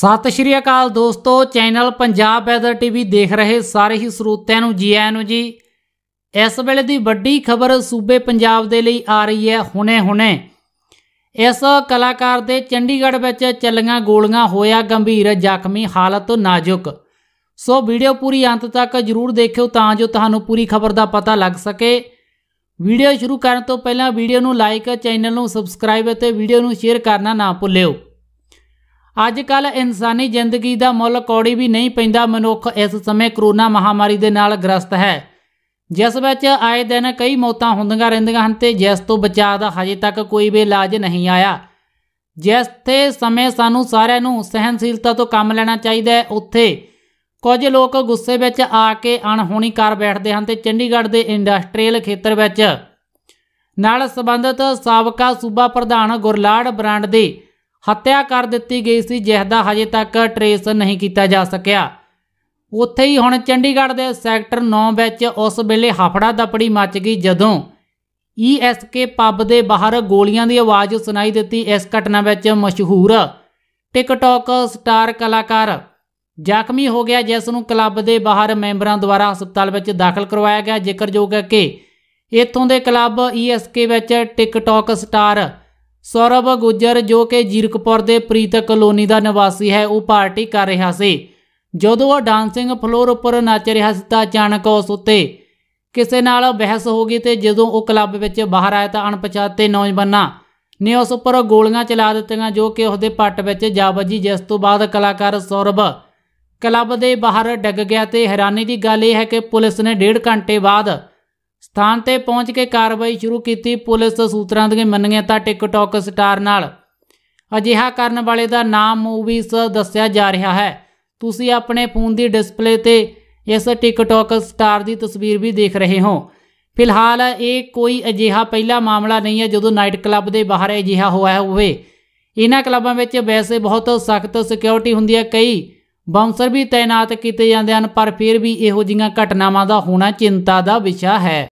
ਸਤਿ ਸ਼੍ਰੀ ਅਕਾਲ ਦੋਸਤੋ channel Punjab weather TV ਦੇਖ ਰਹੇ ਸਾਰੇ ਹੀ ਸਰੋਤਿਆਂ ਨੂੰ ਜੀ ਆਇਆਂ ਨੂੰ ਜੀ ਇਸ ਵੇਲੇ ਦੀ ਵੱਡੀ ਖਬਰ ਸੂਬੇ ਪੰਜਾਬ ਦੇ ਲਈ ਆ ਰਹੀ ਹੈ ਹੁਣੇ-ਹੁਣੇ ਇਸ ਕਲਾਕਾਰ ਦੇ ਚੰਡੀਗੜ੍ਹ ਵਿੱਚ ਚੱਲੀਆਂ ਗੋਲੀਆਂ ਹੋਇਆ ਗੰਭੀਰ ਜ਼ਖਮੀ ਹਾਲਤ ਨਾਜ਼ੁਕ ਸੋ ਵੀਡੀਓ ਪੂਰੀ ਅੰਤ ਤੱਕ ਜਰੂਰ ਦੇਖਿਓ ਤਾਂ ਜੋ ਤੁਹਾਨੂੰ ਪੂਰੀ ਖਬਰ ਦਾ ਪਤਾ ਲੱਗ ਸਕੇ ਵੀਡੀਓ ਸ਼ੁਰੂ ਕਰਨ ਤੋਂ ਪਹਿਲਾਂ ਵੀਡੀਓ ਨੂੰ ਲਾਈਕ ਚੈਨਲ ਨੂੰ ਸਬਸਕ੍ਰਾਈਬ ਅਤੇ ਵੀਡੀਓ ਨੂੰ ਸ਼ੇਅਰ ਕਰਨਾ ਨਾ ਭੁੱਲਿਓ ਅੱਜ ਕੱਲ ਇਨਸਾਨੀ ਜ਼ਿੰਦਗੀ ਦਾ ਮੁੱਲ ਕੋੜੀ ਵੀ ਨਹੀਂ ਪੈਂਦਾ ਮਨੁੱਖ ਇਸ ਸਮੇਂ ਕਰੋਨਾ ਮਹਾਮਾਰੀ ਦੇ ਨਾਲ ਗ੍ਰਸਤ ਹੈ ਜਿਸ ਵਿੱਚ ਆਏ ਦਿਨ ਕਈ ਮੌਤਾਂ ਹੁੰਦੀਆਂ ਰਹਿੰਦੀਆਂ ਹਨ ਤੇ ਜਿਸ ਤੋਂ ਬਚਾਅ ਦਾ ਹਜੇ ਤੱਕ ਕੋਈ ਵੀ ਇਲਾਜ ਨਹੀਂ ਆਇਆ ਜਿਸ ਤੇ ਸਮੇਂ ਸਾਨੂੰ ਸਾਰਿਆਂ ਨੂੰ ਸਹਿਨਸ਼ੀਲਤਾ ਤੋਂ ਕੰਮ ਲੈਣਾ ਚਾਹੀਦਾ ਹੈ ਉੱਥੇ ਕੁਝ ਲੋਕ ਗੁੱਸੇ ਵਿੱਚ ਆ ਕੇ ਅਣਹੋਣੀ ਕਰ ਬੈਠਦੇ ਹਨ ਤੇ ਚੰਡੀਗੜ੍ਹ ਦੇ ਇੰਡਸਟਰੀਅਲ ਖੇਤਰ ਵਿੱਚ ਨਾਲ ਸੰਬੰਧਿਤ ਸਾਬਕਾ ਸੂਬਾ ਪ੍ਰਧਾਨ ਗੁਰਲਾੜ ਬ੍ਰਾਂਡ ਦੇ ਹੱਤਿਆ ਕਰ ਦਿੱਤੀ ਗਈ ਸੀ ਜਿਸ ਦਾ ਹਜੇ ਤੱਕ ਟਰੇਸ ਨਹੀਂ ਕੀਤਾ ਜਾ ਸਕਿਆ ਉੱਥੇ ਹੀ ਹੁਣ ਚੰਡੀਗੜ੍ਹ ਦੇ ਸੈਕਟਰ 9 ਵਿੱਚ ਉਸ ਵੇਲੇ ਹਫੜਾ ਦਪੜੀ ਮਚ ਗਈ ਜਦੋਂ ਈਐਸਕੇ ਪੱਬ ਦੇ ਬਾਹਰ ਗੋਲੀਆਂ ਦੀ ਆਵਾਜ਼ ਸੁਣਾਈ ਦਿੱਤੀ ਇਸ ਘਟਨਾ ਵਿੱਚ ਮਸ਼ਹੂਰ ਟਿਕਟੌਕ ਸਟਾਰ ਕਲਾਕਾਰ ਜ਼ਖਮੀ ਹੋ ਗਿਆ ਜਿਸ ਨੂੰ ਕਲੱਬ ਦੇ ਬਾਹਰ ਮੈਂਬਰਾਂ ਦੁਆਰਾ ਹਸਪਤਾਲ ਵਿੱਚ ਦਾਖਲ ਕਰਵਾਇਆ ਗਿਆ ਜ਼ਿਕਰਯੋਗ ਹੈ ਕਿ ਇਥੋਂ ਦੇ ਕਲੱਬ ਈਐਸਕੇ ਵਿੱਚ ਟਿਕਟੌਕ ਸਟਾਰ ਸੌਰਵ ਗੁੱਜਰ ਜੋ ਕਿ ਜੀਰਕਪੁਰ ਦੇ ਪ੍ਰੀਤ ਕਲੋਨੀ ਦਾ ਨਿਵਾਸੀ ਹੈ ਉਹ ਪਾਰਟੀ ਕਰ ਰਿਹਾ ਸੀ ਜਦੋਂ ਉਹ ਡਾਂਸਿੰਗ ਫਲੋਰ ਉੱਪਰ ਨੱਚ ਰਿਹਾ ਸੀ ਤਾਂ ਅਚਾਨਕ ਉਸ ਉੱਤੇ ਕਿਸੇ ਨਾਲ ਬਹਿਸ ਹੋ ਗਈ ਤੇ ਜਦੋਂ ਉਹ ਕਲੱਬ ਵਿੱਚ ਬਾਹਰ ਆਇਆ ਤਾਂ ਅਣਪਛਾਤੇ ਨੌਜਵਾਨਾਂ ਨੇ ਉਸ ਉੱਪਰ ਗੋਲੀਆਂ ਚਲਾ ਦਿੱਤੀਆਂ ਜੋ ਕਿ ਉਸ ਦੇ ਪੱਟ ਵਿੱਚ ਜਾ ਵੱਜੀ ਜਿਸ ਤੋਂ ਬਾਅਦ ਕਲਾਕਾਰ ਸੌਰਵ ਕਲੱਬ ਦੇ ਬਾਹਰ ਡਿੱਗ ਗਿਆ ਤੇ ਹੈਰਾਨੀ ਦੀ ਗੱਲ ਇਹ ਹੈ ਕਿ ਪੁਲਿਸ ਨੇ ਡੇਢ ਘੰਟੇ ਬਾਅਦ ਸਥਾਨ ਤੇ ਪਹੁੰਚ ਕੇ ਕਾਰਵਾਈ ਸ਼ੁਰੂ ਕੀਤੀ ਪੁਲਿਸ ਸੂਤਰਾਂ ਦੇ ਮੰਨੀਆਂ ਤਾਂ ਟਿਕਟੌਕ ਸਟਾਰ ਨਾਲ ਅਜਿਹਾ ਕਰਨ ਵਾਲੇ ਦਾ ਨਾਮ ਮੂਵੀਸ ਦੱਸਿਆ ਜਾ ਰਿਹਾ ਹੈ ਤੁਸੀਂ ਆਪਣੇ ਫੋਨ ਦੀ ਡਿਸਪਲੇ ਤੇ ਇਸ ਟਿਕਟੌਕ ਸਟਾਰ ਦੀ ਤਸਵੀਰ ਵੀ ਦੇਖ ਰਹੇ ਹੋ ਫਿਲਹਾਲ ਇਹ ਕੋਈ ਅਜਿਹਾ ਪਹਿਲਾ ਮਾਮਲਾ ਨਹੀਂ ਹੈ ਜਦੋਂ ਨਾਈਟ ਕਲੱਬ ਦੇ ਬਾਹਰ ਅਜਿਹਾ ਹੋਇਆ ਹੋਵੇ ਇਹਨਾਂ ਕਲੱਬਾਂ ਵਿੱਚ ਵੈਸੇ ਬਹੁਤ ਸਖਤ ਸਿਕਿਉਰਿਟੀ ਹੁੰਦੀ ਹੈ ਕਈ ਬਾਉਂਸਰ ਵੀ ਤਾਇਨਾਤ ਕੀਤੇ ਜਾਂਦੇ ਹਨ ਪਰ ਫਿਰ ਵੀ ਇਹੋ ਜਿਹੀਆਂ ਘਟਨਾਵਾਂ ਦਾ ਹੋਣਾ ਚਿੰਤਾ ਦਾ ਵਿਸ਼ਾ ਹੈ